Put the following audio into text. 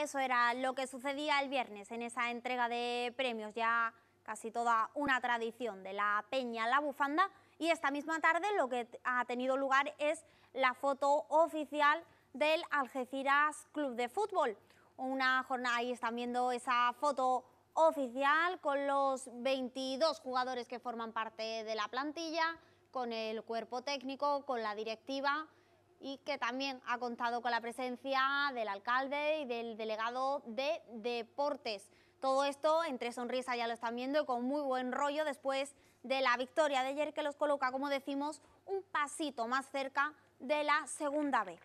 eso era lo que sucedía el viernes en esa entrega de premios, ya casi toda una tradición de la peña la bufanda. Y esta misma tarde lo que ha tenido lugar es la foto oficial del Algeciras Club de Fútbol. Una jornada, ahí están viendo esa foto oficial con los 22 jugadores que forman parte de la plantilla, con el cuerpo técnico, con la directiva, y que también ha contado con la presencia del alcalde y del delegado de deportes. Todo esto entre sonrisa ya lo están viendo y con muy buen rollo después de la victoria de ayer que los coloca, como decimos, un pasito más cerca de la segunda B.